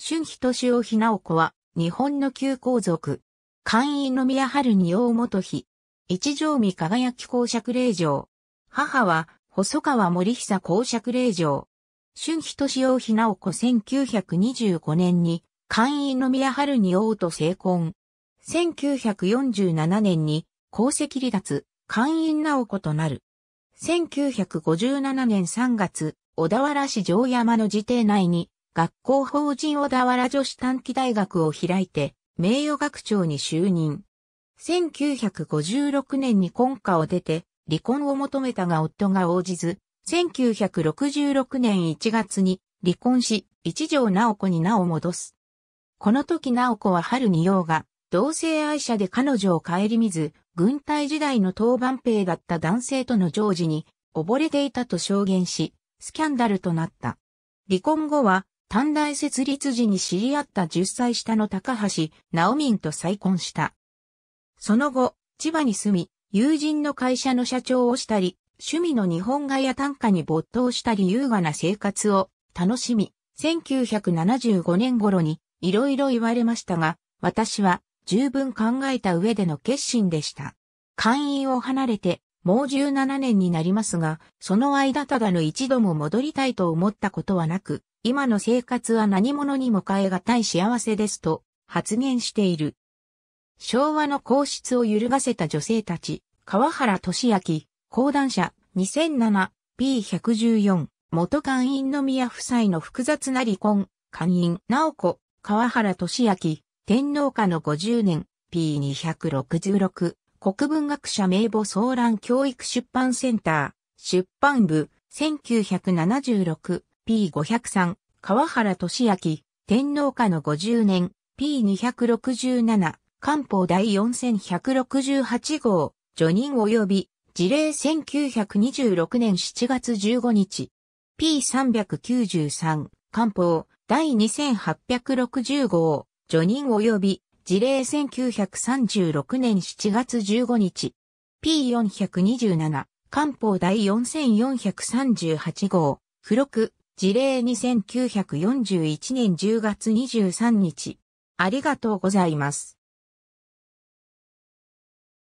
春日敏夫ひなお子は、日本の旧皇族。官員の宮春に大元妃。一条見輝き公爵令嬢。母は、細川森久公爵令嬢。春日敏夫ひなお子1925年に、官員の宮春に王と成婚。1947年に、皇籍離脱、官員直子となる。1957年3月、小田原市城山の自邸内に、学校法人小田原女子短期大学を開いて、名誉学長に就任。1956年に婚家を出て、離婚を求めたが夫が応じず、1966年1月に離婚し、一条直子に名を戻す。この時直子は春に用が、同性愛者で彼女を顧みず、軍隊時代の当番兵だった男性との常時に、溺れていたと証言し、スキャンダルとなった。離婚後は、短大設立時に知り合った10歳下の高橋直民と再婚した。その後、千葉に住み、友人の会社の社長をしたり、趣味の日本画や短歌に没頭したり優雅な生活を楽しみ、1975年頃にいろいろ言われましたが、私は十分考えた上での決心でした。会員を離れてもう17年になりますが、その間ただの一度も戻りたいと思ったことはなく、今の生活は何者にも変えがたい幸せですと発言している。昭和の皇室を揺るがせた女性たち、川原俊明、講談社、2007、P114、元官員の宮夫妻の複雑な離婚、官員、直子、川原俊明、天皇下の50年、P266、国文学者名簿騒乱教育出版センター、出版部、1976、P503、川原俊明、天皇下の50年、P267、官報第4168号、序任及び、事例1926年7月15日。P393、官報第2860号、序任及び、事例1936年7月15日。P427、官報第4438号、付録、事例2941年10月23日。ありがとうございます。